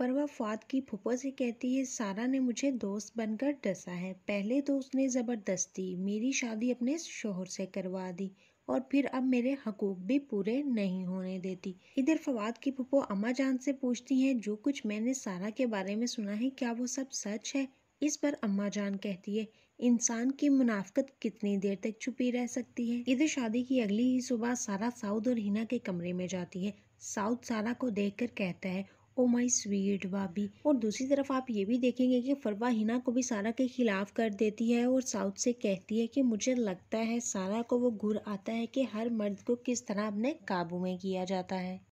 फरवा फ़ाद की फुप्पो से कहती है सारा ने मुझे दोस्त बनकर डसा है पहले तो उसने ज़बरदस्ती मेरी शादी अपने शोहर से करवा दी और फिर अब मेरे हकूक भी पूरे नहीं होने देती इधर फवाद की पुपो अम्मा जान से पूछती हैं जो कुछ मैंने सारा के बारे में सुना है क्या वो सब सच है इस पर अम्मा जान कहती है इंसान की मुनाफ्त कितनी देर तक छुपी रह सकती है इधर शादी की अगली ही सुबह सारा साउद और हिना के कमरे में जाती है साउद सारा को देखकर कहता है ओ माई स्वीट भाभी और दूसरी तरफ आप ये भी देखेंगे कि फरवा हिना को भी सारा के खिलाफ कर देती है और साउथ से कहती है कि मुझे लगता है सारा को वो घुर आता है कि हर मर्द को किस तरह अपने काबू में किया जाता है